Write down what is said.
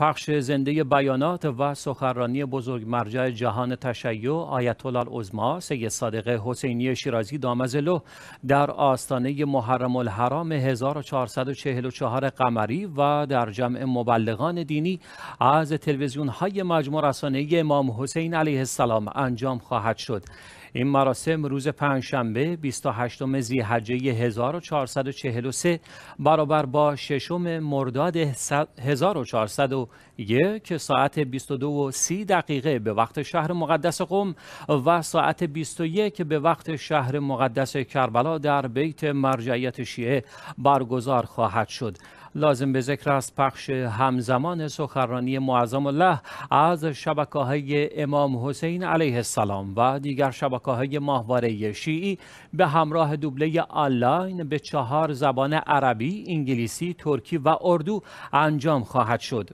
پخش زنده بیانات و سخرانی بزرگ مرجع جهان تشیع آیت الله العظما سید صادق حسینی شیرازی دامزلو در آستانه محرم الحرام 1444 قمری و در جمع مبلغان دینی از تلویزیون های مجموع رسانه امام حسین علیه السلام انجام خواهد شد این مراسم روز پنجشنبه 28 ذیحجه 1443 برابر با ششم مرداد 1400 یک ساعت 22 و 30 دقیقه به وقت شهر مقدس قم و ساعت 21 به وقت شهر مقدس کربلا در بیت مرجعیت شیعه برگزار خواهد شد لازم به ذکر است پخش همزمان سخرانی معظم الله از شبکه های امام حسین علیه السلام و دیگر شبکه های ماهواره شیعی به همراه دوبله آنلاین به چهار زبان عربی، انگلیسی، ترکی و اردو انجام خواهد شد.